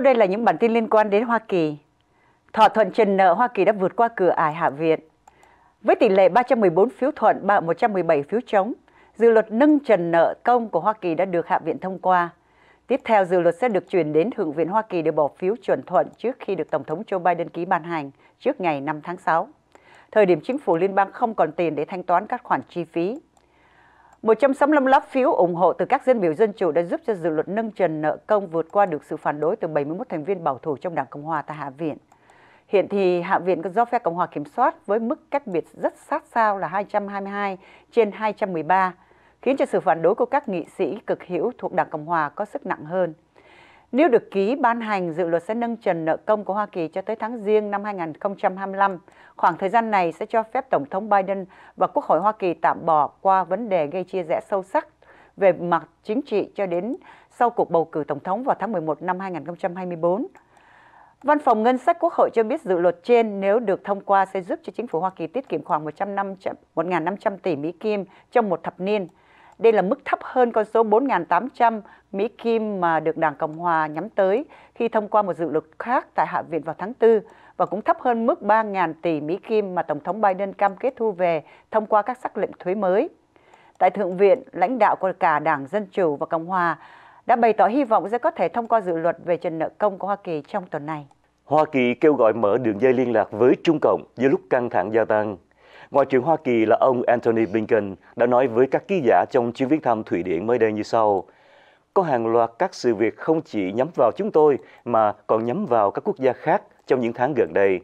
Sau đây là những bản tin liên quan đến Hoa Kỳ. Thỏa thuận trần nợ Hoa Kỳ đã vượt qua cửa ải Hạ viện. Với tỷ lệ 314 phiếu thuận và 117 phiếu chống, dự luật nâng trần nợ công của Hoa Kỳ đã được Hạ viện thông qua. Tiếp theo, dự luật sẽ được chuyển đến Thượng viện Hoa Kỳ để bỏ phiếu chuẩn thuận trước khi được Tổng thống Joe Biden ký ban hành trước ngày 5 tháng 6, thời điểm chính phủ liên bang không còn tiền để thanh toán các khoản chi phí một sấm lâm lấp phiếu ủng hộ từ các dân biểu Dân Chủ đã giúp cho dự luật nâng trần nợ công vượt qua được sự phản đối từ 71 thành viên bảo thủ trong Đảng Cộng Hòa tại Hạ viện. Hiện thì Hạ viện do phe Cộng Hòa kiểm soát với mức cách biệt rất sát sao là 222 trên 213, khiến cho sự phản đối của các nghị sĩ cực hữu thuộc Đảng Cộng Hòa có sức nặng hơn. Nếu được ký ban hành, dự luật sẽ nâng trần nợ công của Hoa Kỳ cho tới tháng riêng năm 2025. Khoảng thời gian này sẽ cho phép Tổng thống Biden và Quốc hội Hoa Kỳ tạm bỏ qua vấn đề gây chia rẽ sâu sắc về mặt chính trị cho đến sau cuộc bầu cử Tổng thống vào tháng 11 năm 2024. Văn phòng Ngân sách Quốc hội cho biết dự luật trên nếu được thông qua sẽ giúp cho chính phủ Hoa Kỳ tiết kiệm khoảng 1.500 tỷ Mỹ Kim trong một thập niên. Đây là mức thấp hơn con số 4.800 Mỹ Kim mà được Đảng Cộng Hòa nhắm tới khi thông qua một dự luật khác tại Hạ viện vào tháng 4 và cũng thấp hơn mức 3.000 tỷ Mỹ Kim mà Tổng thống Biden cam kết thu về thông qua các sắc lệnh thuế mới. Tại Thượng viện, lãnh đạo của cả Đảng Dân Chủ và Cộng Hòa đã bày tỏ hy vọng sẽ có thể thông qua dự luật về trần nợ công của Hoa Kỳ trong tuần này. Hoa Kỳ kêu gọi mở đường dây liên lạc với Trung Cộng giữa lúc căng thẳng gia tăng. Ngoại trưởng Hoa Kỳ là ông Antony Blinken đã nói với các ký giả trong chuyến viếng thăm Thụy Điển mới đây như sau. Có hàng loạt các sự việc không chỉ nhắm vào chúng tôi mà còn nhắm vào các quốc gia khác trong những tháng gần đây.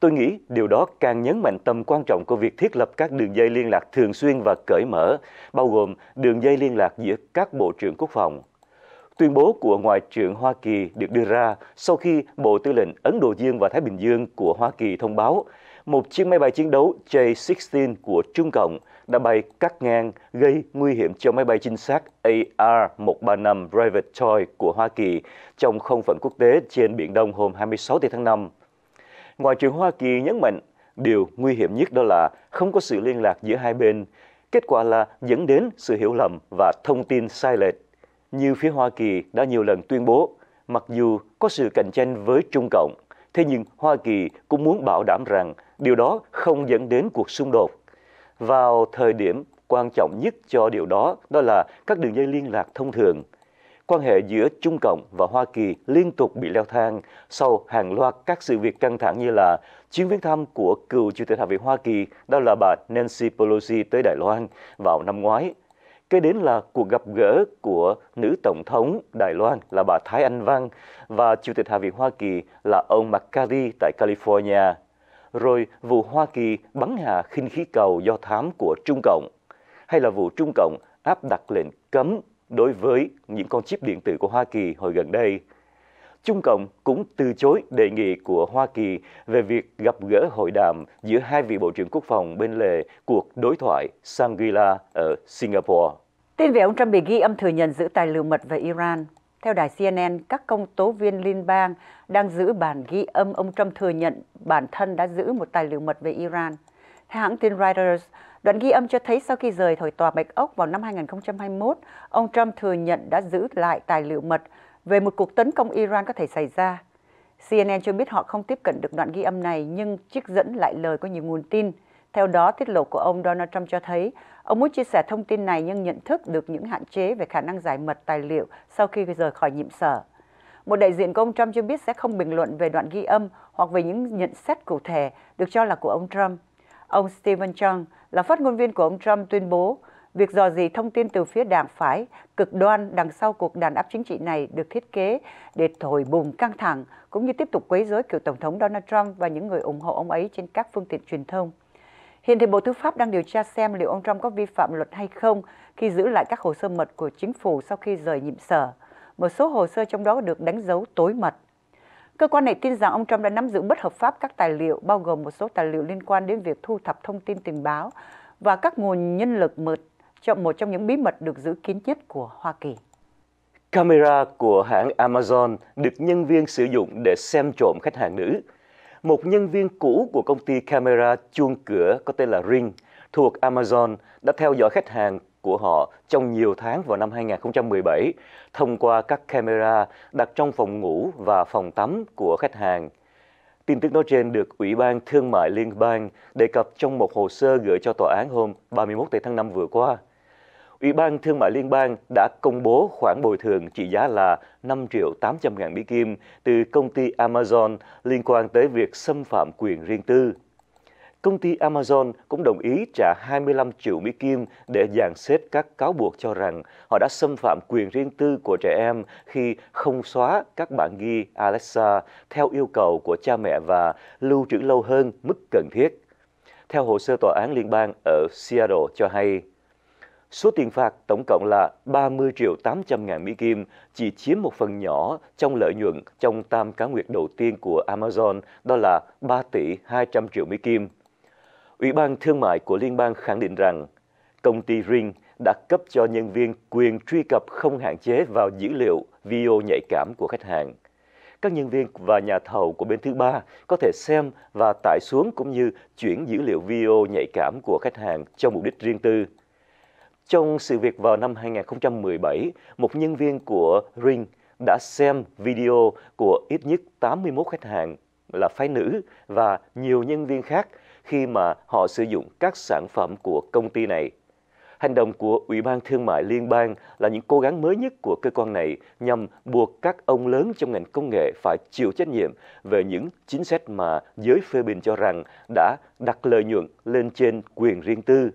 Tôi nghĩ điều đó càng nhấn mạnh tầm quan trọng của việc thiết lập các đường dây liên lạc thường xuyên và cởi mở, bao gồm đường dây liên lạc giữa các bộ trưởng quốc phòng. Tuyên bố của Ngoại trưởng Hoa Kỳ được đưa ra sau khi Bộ Tư lệnh Ấn Độ Dương và Thái Bình Dương của Hoa Kỳ thông báo một chiếc máy bay chiến đấu J-16 của Trung Cộng đã bay cắt ngang gây nguy hiểm cho máy bay trinh sát AR-135 Private Toy của Hoa Kỳ trong không phận quốc tế trên Biển Đông hôm 26 tháng 5. Ngoại trưởng Hoa Kỳ nhấn mạnh điều nguy hiểm nhất đó là không có sự liên lạc giữa hai bên, kết quả là dẫn đến sự hiểu lầm và thông tin sai lệch. Như phía Hoa Kỳ đã nhiều lần tuyên bố, mặc dù có sự cạnh tranh với Trung Cộng, Thế nhưng Hoa Kỳ cũng muốn bảo đảm rằng điều đó không dẫn đến cuộc xung đột. Vào thời điểm quan trọng nhất cho điều đó, đó là các đường dây liên lạc thông thường. Quan hệ giữa Trung Cộng và Hoa Kỳ liên tục bị leo thang sau hàng loạt các sự việc căng thẳng như là chuyến viếng thăm của cựu Chủ tịch Hạ viện Hoa Kỳ, đó là bà Nancy Pelosi tới Đài Loan vào năm ngoái, Kế đến là cuộc gặp gỡ của nữ tổng thống Đài Loan là bà Thái Anh Văn và Chủ tịch Hạ viện Hoa Kỳ là ông McCarthy tại California. Rồi vụ Hoa Kỳ bắn hạ khinh khí cầu do thám của Trung Cộng hay là vụ Trung Cộng áp đặt lệnh cấm đối với những con chip điện tử của Hoa Kỳ hồi gần đây. Trung Cộng cũng từ chối đề nghị của Hoa Kỳ về việc gặp gỡ hội đàm giữa hai vị Bộ trưởng Quốc phòng bên lề cuộc đối thoại Shangri-La ở Singapore. Tin về ông Trump bị ghi âm thừa nhận giữ tài liệu mật về Iran. Theo đài CNN, các công tố viên liên bang đang giữ bản ghi âm ông Trump thừa nhận bản thân đã giữ một tài liệu mật về Iran. Theo hãng tin Reuters, đoạn ghi âm cho thấy sau khi rời khỏi tòa Bạch Ốc vào năm 2021, ông Trump thừa nhận đã giữ lại tài liệu mật về một cuộc tấn công Iran có thể xảy ra. CNN cho biết họ không tiếp cận được đoạn ghi âm này nhưng trích dẫn lại lời của nhiều nguồn tin. Theo đó, tiết lộ của ông Donald Trump cho thấy ông muốn chia sẻ thông tin này nhưng nhận thức được những hạn chế về khả năng giải mật tài liệu sau khi rời khỏi nhiệm sở. Một đại diện của ông Trump cho biết sẽ không bình luận về đoạn ghi âm hoặc về những nhận xét cụ thể được cho là của ông Trump. Ông Stephen Chung là phát ngôn viên của ông Trump tuyên bố Việc dò dỉ thông tin từ phía đảng phái cực đoan đằng sau cuộc đàn áp chính trị này được thiết kế để thổi bùng căng thẳng cũng như tiếp tục quấy rối cựu Tổng thống Donald Trump và những người ủng hộ ông ấy trên các phương tiện truyền thông. Hiện thì Bộ Tư pháp đang điều tra xem liệu ông Trump có vi phạm luật hay không khi giữ lại các hồ sơ mật của chính phủ sau khi rời nhiệm sở. Một số hồ sơ trong đó được đánh dấu tối mật. Cơ quan này tin rằng ông Trump đã nắm giữ bất hợp pháp các tài liệu, bao gồm một số tài liệu liên quan đến việc thu thập thông tin tình báo và các nguồn nhân lực mật cho một trong những bí mật được giữ kín nhất của Hoa Kỳ. Camera của hãng Amazon được nhân viên sử dụng để xem trộm khách hàng nữ. Một nhân viên cũ của công ty camera chuông cửa có tên là Ring thuộc Amazon đã theo dõi khách hàng của họ trong nhiều tháng vào năm 2017 thông qua các camera đặt trong phòng ngủ và phòng tắm của khách hàng. Tin tức nói trên được Ủy ban Thương mại Liên bang đề cập trong một hồ sơ gửi cho tòa án hôm 31 tháng 5 vừa qua. Ủy ban Thương mại Liên bang đã công bố khoản bồi thường trị giá là 5 triệu 800 ngàn Mỹ Kim từ công ty Amazon liên quan tới việc xâm phạm quyền riêng tư. Công ty Amazon cũng đồng ý trả 25 triệu Mỹ Kim để dàn xếp các cáo buộc cho rằng họ đã xâm phạm quyền riêng tư của trẻ em khi không xóa các bản ghi Alexa theo yêu cầu của cha mẹ và lưu trữ lâu hơn mức cần thiết. Theo hồ sơ tòa án liên bang ở Seattle cho hay, Số tiền phạt tổng cộng là 30 triệu 800 ngàn Mỹ Kim, chỉ chiếm một phần nhỏ trong lợi nhuận trong tam cá nguyệt đầu tiên của Amazon, đó là 3 tỷ 200 triệu Mỹ Kim. Ủy ban Thương mại của Liên bang khẳng định rằng công ty Ring đã cấp cho nhân viên quyền truy cập không hạn chế vào dữ liệu video nhạy cảm của khách hàng. Các nhân viên và nhà thầu của bên thứ ba có thể xem và tải xuống cũng như chuyển dữ liệu video nhạy cảm của khách hàng cho mục đích riêng tư. Trong sự việc vào năm 2017, một nhân viên của Ring đã xem video của ít nhất 81 khách hàng là phái nữ và nhiều nhân viên khác khi mà họ sử dụng các sản phẩm của công ty này. Hành động của Ủy ban Thương mại Liên bang là những cố gắng mới nhất của cơ quan này nhằm buộc các ông lớn trong ngành công nghệ phải chịu trách nhiệm về những chính sách mà giới phê bình cho rằng đã đặt lợi nhuận lên trên quyền riêng tư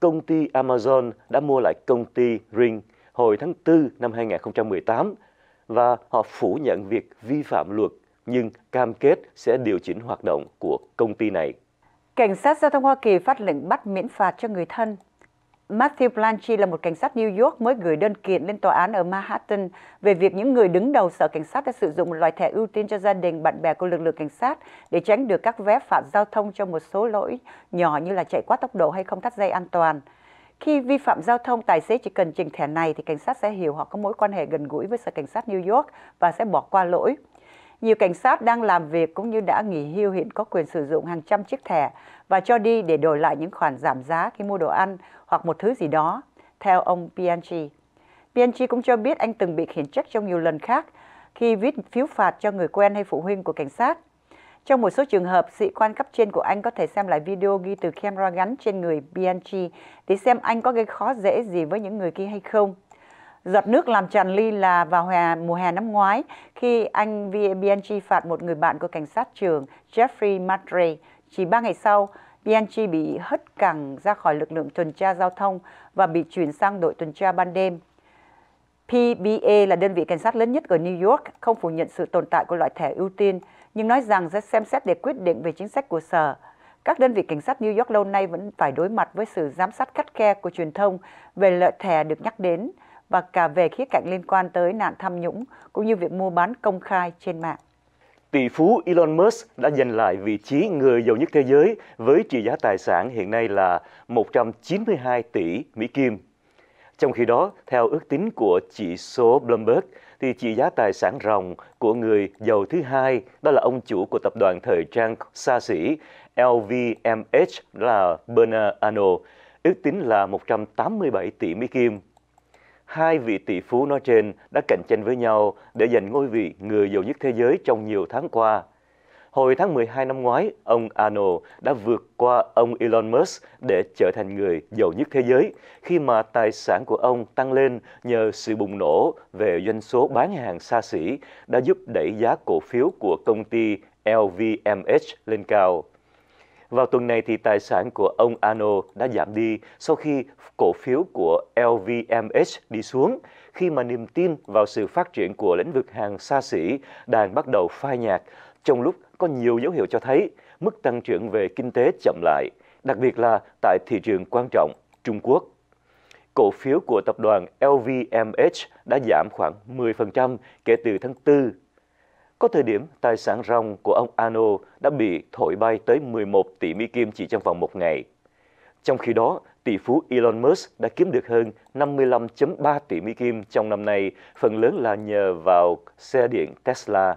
công ty Amazon đã mua lại công ty Ring hồi tháng 4 năm 2018 và họ phủ nhận việc vi phạm luật nhưng cam kết sẽ điều chỉnh hoạt động của công ty này. Cảnh sát giao thông Hoa Kỳ phát lệnh bắt miễn phạt cho người thân Matthew Blanchi là một cảnh sát New York mới gửi đơn kiện lên tòa án ở Manhattan về việc những người đứng đầu sở cảnh sát đã sử dụng một loại thẻ ưu tiên cho gia đình, bạn bè của lực lượng cảnh sát để tránh được các vé phạt giao thông cho một số lỗi nhỏ như là chạy quá tốc độ hay không thắt dây an toàn. Khi vi phạm giao thông, tài xế chỉ cần trình thẻ này thì cảnh sát sẽ hiểu họ có mối quan hệ gần gũi với sở cảnh sát New York và sẽ bỏ qua lỗi. Nhiều cảnh sát đang làm việc cũng như đã nghỉ hưu hiện có quyền sử dụng hàng trăm chiếc thẻ và cho đi để đổi lại những khoản giảm giá khi mua đồ ăn hoặc một thứ gì đó, theo ông Bianchi. Bianchi cũng cho biết anh từng bị khiển trách trong nhiều lần khác khi viết phiếu phạt cho người quen hay phụ huynh của cảnh sát. Trong một số trường hợp, sĩ quan cấp trên của anh có thể xem lại video ghi từ camera gắn trên người Bianchi để xem anh có gây khó dễ gì với những người kia hay không. Giọt nước làm tràn ly là vào hè, mùa hè năm ngoái khi anh Bianchi phạt một người bạn của cảnh sát trường Jeffrey Madre. Chỉ 3 ngày sau, BNG bị hất cẳng ra khỏi lực lượng tuần tra giao thông và bị chuyển sang đội tuần tra ban đêm. PBA là đơn vị cảnh sát lớn nhất ở New York, không phủ nhận sự tồn tại của loại thẻ ưu tiên, nhưng nói rằng sẽ xem xét để quyết định về chính sách của sở. Các đơn vị cảnh sát New York lâu nay vẫn phải đối mặt với sự giám sát khắt khe của truyền thông về lợi thẻ được nhắc đến và cả về khía cạnh liên quan tới nạn tham nhũng cũng như việc mua bán công khai trên mạng. Tỷ phú Elon Musk đã giành lại vị trí người giàu nhất thế giới với trị giá tài sản hiện nay là 192 tỷ Mỹ Kim. Trong khi đó, theo ước tính của chỉ số Bloomberg, thì trị giá tài sản ròng của người giàu thứ hai đó là ông chủ của tập đoàn thời trang xa xỉ LVMH là Bernard Arnault, ước tính là 187 tỷ Mỹ Kim hai vị tỷ phú nói trên đã cạnh tranh với nhau để giành ngôi vị người giàu nhất thế giới trong nhiều tháng qua. Hồi tháng 12 năm ngoái, ông Arnold đã vượt qua ông Elon Musk để trở thành người giàu nhất thế giới khi mà tài sản của ông tăng lên nhờ sự bùng nổ về doanh số bán hàng xa xỉ đã giúp đẩy giá cổ phiếu của công ty LVMH lên cao. Vào tuần này thì tài sản của ông Ano đã giảm đi sau khi cổ phiếu của LVMH đi xuống khi mà niềm tin vào sự phát triển của lĩnh vực hàng xa xỉ đang bắt đầu phai nhạt trong lúc có nhiều dấu hiệu cho thấy mức tăng trưởng về kinh tế chậm lại, đặc biệt là tại thị trường quan trọng Trung Quốc cổ phiếu của tập đoàn LVMH đã giảm khoảng 10% kể từ tháng 4 có thời điểm, tài sản ròng của ông Ano đã bị thổi bay tới 11 tỷ Mỹ Kim chỉ trong vòng một ngày. Trong khi đó, tỷ phú Elon Musk đã kiếm được hơn 55.3 tỷ Mỹ Kim trong năm nay, phần lớn là nhờ vào xe điện Tesla.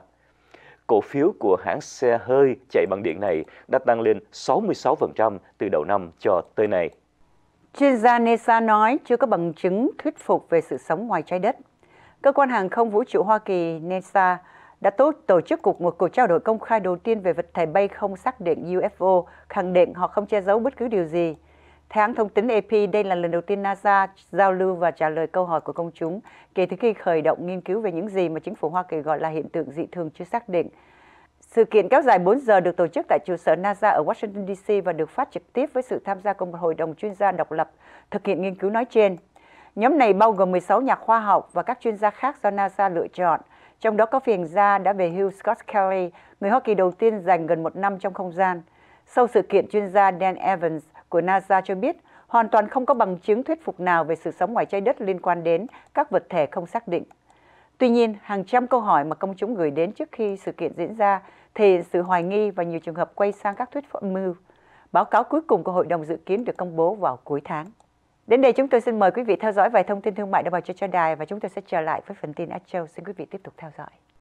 Cổ phiếu của hãng xe hơi chạy bằng điện này đã tăng lên 66% từ đầu năm cho tới nay. Chuyên gia NASA nói chưa có bằng chứng thuyết phục về sự sống ngoài trái đất. Cơ quan hàng không vũ trụ Hoa Kỳ NASA đã tổ chức cuộc một cuộc trao đổi công khai đầu tiên về vật thể bay không xác định UFO, khẳng định họ không che giấu bất cứ điều gì. Theo hãng thông tấn AP, đây là lần đầu tiên NASA giao lưu và trả lời câu hỏi của công chúng kể từ khi khởi động nghiên cứu về những gì mà chính phủ Hoa Kỳ gọi là hiện tượng dị thường chưa xác định. Sự kiện kéo dài 4 giờ được tổ chức tại trụ sở NASA ở Washington DC và được phát trực tiếp với sự tham gia của một hội đồng chuyên gia độc lập thực hiện nghiên cứu nói trên. Nhóm này bao gồm 16 nhà khoa học và các chuyên gia khác do NASA lựa chọn – trong đó có phiền gia đã về hưu Scott Kelly, người Hoa Kỳ đầu tiên dành gần một năm trong không gian. Sau sự kiện, chuyên gia Dan Evans của NASA cho biết hoàn toàn không có bằng chứng thuyết phục nào về sự sống ngoài trái đất liên quan đến các vật thể không xác định. Tuy nhiên, hàng trăm câu hỏi mà công chúng gửi đến trước khi sự kiện diễn ra thể hiện sự hoài nghi và nhiều trường hợp quay sang các thuyết âm mưu. Báo cáo cuối cùng của hội đồng dự kiến được công bố vào cuối tháng. Đến đây chúng tôi xin mời quý vị theo dõi vài thông tin thương mại đã vào cho cho đài và chúng tôi sẽ trở lại với phần tin Á Châu. Xin quý vị tiếp tục theo dõi.